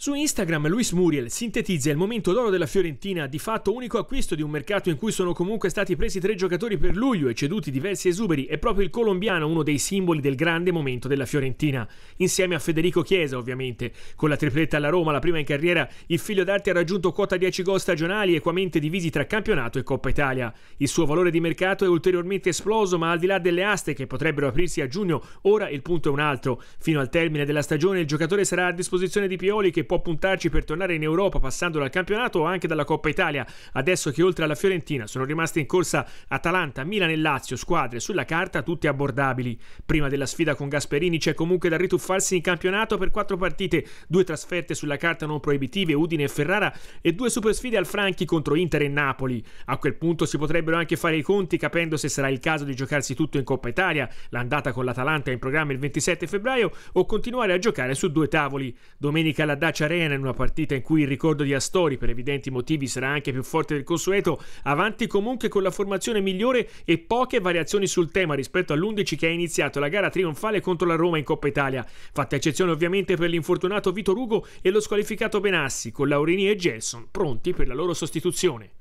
Su Instagram Luis Muriel sintetizza il momento d'oro della Fiorentina, di fatto unico acquisto di un mercato in cui sono comunque stati presi tre giocatori per luglio e ceduti diversi esuberi, è proprio il colombiano uno dei simboli del grande momento della Fiorentina, insieme a Federico Chiesa ovviamente. Con la tripletta alla Roma, la prima in carriera, il figlio d'arte ha raggiunto quota 10 gol stagionali equamente divisi tra campionato e Coppa Italia. Il suo valore di mercato è ulteriormente esploso, ma al di là delle aste che potrebbero aprirsi a giugno, ora il punto è un altro. Fino al termine della stagione il giocatore sarà a disposizione di Pioli che può puntarci per tornare in Europa passando dal campionato o anche dalla Coppa Italia, adesso che oltre alla Fiorentina sono rimaste in corsa Atalanta, Milan e Lazio, squadre sulla carta tutte abbordabili. Prima della sfida con Gasperini c'è comunque da rituffarsi in campionato per quattro partite, due trasferte sulla carta non proibitive Udine e Ferrara e due super sfide al Franchi contro Inter e Napoli. A quel punto si potrebbero anche fare i conti capendo se sarà il caso di giocarsi tutto in Coppa Italia, l'andata con l'Atalanta in programma il 27 febbraio o continuare a giocare su due tavoli. Domenica la Dacia Arena in una partita in cui il ricordo di Astori per evidenti motivi sarà anche più forte del consueto, avanti comunque con la formazione migliore e poche variazioni sul tema rispetto all'11 che ha iniziato la gara trionfale contro la Roma in Coppa Italia, fatta eccezione ovviamente per l'infortunato Vito Rugo e lo squalificato Benassi, con Laurini e Gelson pronti per la loro sostituzione.